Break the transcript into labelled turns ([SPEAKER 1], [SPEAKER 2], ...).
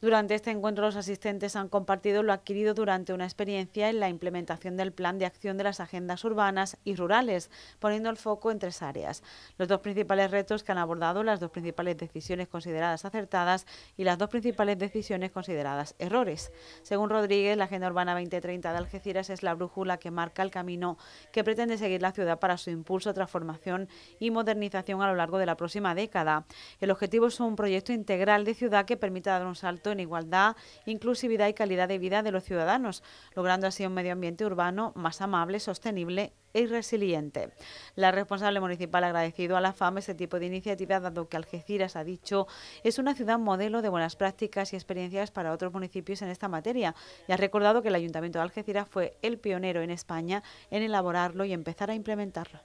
[SPEAKER 1] Durante este encuentro los asistentes han compartido lo adquirido durante una experiencia en la implementación del Plan de Acción de las Agendas Urbanas y Rurales, poniendo el foco en tres áreas. Los dos principales retos que han abordado, las dos principales decisiones consideradas acertadas y las dos principales decisiones consideradas errores. Según Rodríguez, la Agenda Urbana 2030 de Algeciras es la brújula que marca el camino que pretende seguir la ciudad para su impulso, transformación y modernización a lo largo de la próxima década. El objetivo es un proyecto integral de ciudad que permita dar un salto en igualdad, inclusividad y calidad de vida de los ciudadanos, logrando así un medio ambiente urbano más amable, sostenible y resiliente. La responsable municipal ha agradecido a la FAM este tipo de iniciativa, dado que Algeciras, ha dicho, es una ciudad modelo de buenas prácticas y experiencias para otros municipios en esta materia, y ha recordado que el Ayuntamiento de Algeciras fue el pionero en España en elaborarlo y empezar a implementarlo.